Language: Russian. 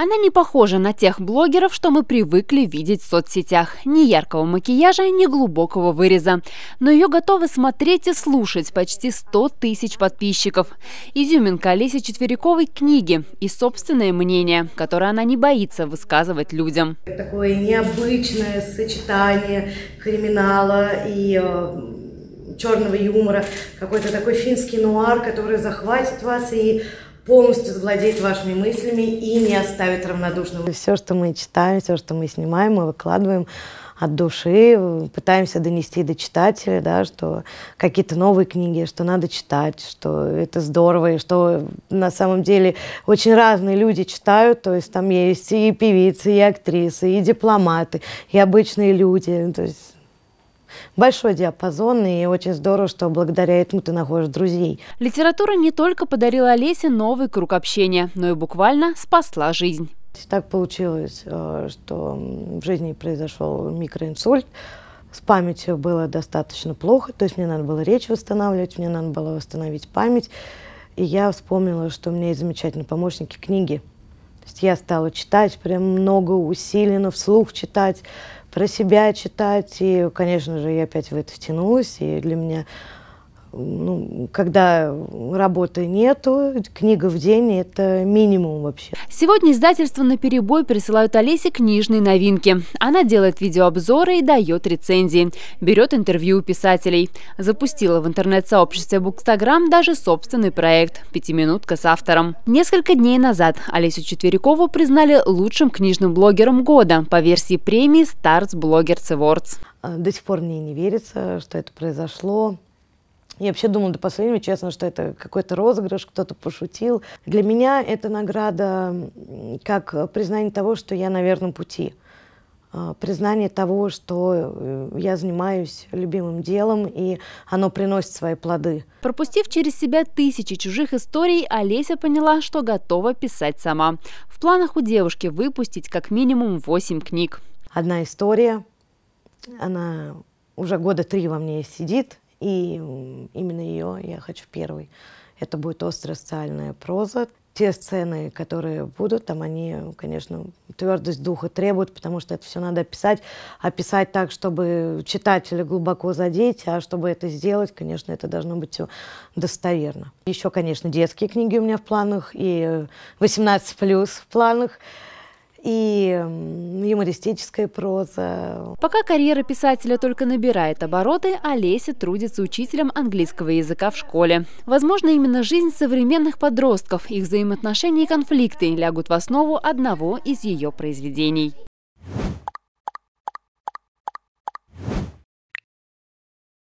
Она не похожа на тех блогеров, что мы привыкли видеть в соцсетях. Ни яркого макияжа, ни глубокого выреза. Но ее готовы смотреть и слушать почти 100 тысяч подписчиков. Изюминка Олеси Четверяковой книги и собственное мнение, которое она не боится высказывать людям. Такое необычное сочетание криминала и э, черного юмора, какой-то такой финский нуар, который захватит вас и полностью завладеет вашими мыслями и не оставит равнодушным. Все, что мы читаем, все, что мы снимаем, мы выкладываем от души, пытаемся донести до читателя, да, что какие-то новые книги, что надо читать, что это здорово, и что на самом деле очень разные люди читают, то есть там есть и певицы, и актрисы, и дипломаты, и обычные люди, то есть большой диапазон, и очень здорово, что благодаря этому ты находишь друзей. Литература не только подарила Олесе новый круг общения, но и буквально спасла жизнь. Так получилось, э, что в жизни произошел микроинсульт. С памятью было достаточно плохо, то есть мне надо было речь восстанавливать, мне надо было восстановить память. И я вспомнила, что у меня есть замечательные помощники книги. То есть я стала читать прям много усиленно, вслух читать, про себя читать. И, конечно же, я опять в это втянулась. И для меня ну, когда работы нету, книга в день – это минимум вообще. Сегодня издательство на перебой присылают Олесе книжные новинки. Она делает видеообзоры и дает рецензии, берет интервью у писателей. Запустила в интернет-сообществе Букстаграм даже собственный проект «Пятиминутка с автором». Несколько дней назад Олесю Четверякову признали лучшим книжным блогером года по версии премии «Старс Блогерс Awards». А, до сих пор мне не верится, что это произошло. Я вообще думала до последнего, честно, что это какой-то розыгрыш, кто-то пошутил. Для меня это награда как признание того, что я на верном пути. А, признание того, что э, я занимаюсь любимым делом, и оно приносит свои плоды. Пропустив через себя тысячи чужих историй, Олеся поняла, что готова писать сама. В планах у девушки выпустить как минимум 8 книг. Одна история, она уже года три во мне сидит, и именно ее я хочу первой. Это будет острая социальная проза. Те сцены, которые будут, там они, конечно, твердость духа требуют, потому что это все надо описать. Описать так, чтобы читателя глубоко задеть, а чтобы это сделать, конечно, это должно быть все достоверно. Еще, конечно, детские книги у меня в планах и 18 плюс в планах и юмористическая проза. Пока карьера писателя только набирает обороты, Олеся трудится учителем английского языка в школе. Возможно, именно жизнь современных подростков, их взаимоотношения и конфликты лягут в основу одного из ее произведений.